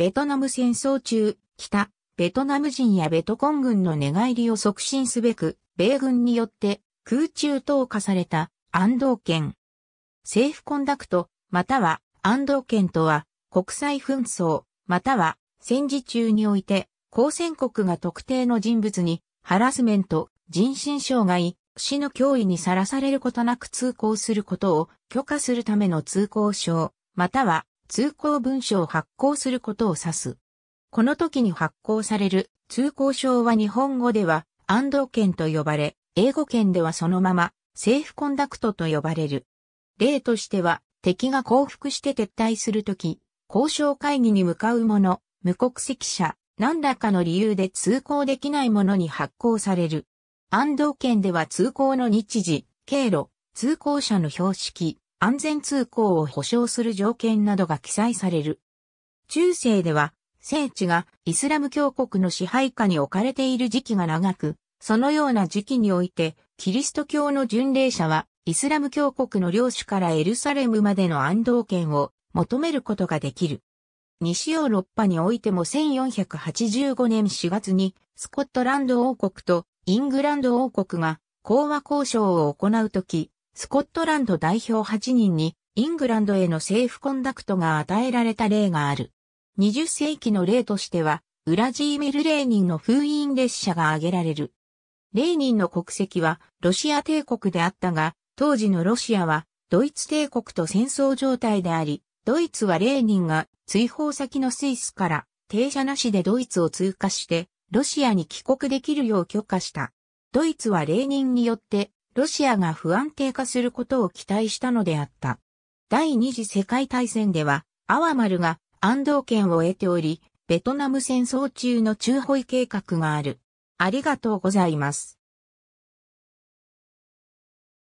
ベトナム戦争中、北、ベトナム人やベトコン軍の寝返りを促進すべく、米軍によって空中投下された安藤県。セーフコンダクト、または安藤県とは、国際紛争、または戦時中において、交戦国が特定の人物に、ハラスメント、人身障害、死の脅威にさらされることなく通行することを許可するための通行証、または通行文書を発行することを指す。この時に発行される通行証は日本語では安藤券と呼ばれ、英語圏ではそのままセーフコンダクトと呼ばれる。例としては、敵が降伏して撤退するとき、交渉会議に向かう者、無国籍者、何らかの理由で通行できない者に発行される。安藤券では通行の日時、経路、通行者の標識、安全通行を保障する条件などが記載される。中世では、聖地がイスラム教国の支配下に置かれている時期が長く、そのような時期において、キリスト教の巡礼者は、イスラム教国の領主からエルサレムまでの安道権を求めることができる。西ヨーロッパにおいても1485年4月に、スコットランド王国とイングランド王国が講和交渉を行うとき、スコットランド代表8人にイングランドへのセーフコンダクトが与えられた例がある。20世紀の例としては、ウラジーミル・レーニンの封印列車が挙げられる。レーニンの国籍はロシア帝国であったが、当時のロシアはドイツ帝国と戦争状態であり、ドイツはレーニンが追放先のスイスから停車なしでドイツを通過して、ロシアに帰国できるよう許可した。ドイツはレーニンによってロシアが不安定化することを期待したのであった。第二次世界大戦では、アワマルが安藤権を得ており、ベトナム戦争中の中保位計画がある。ありがとうございます。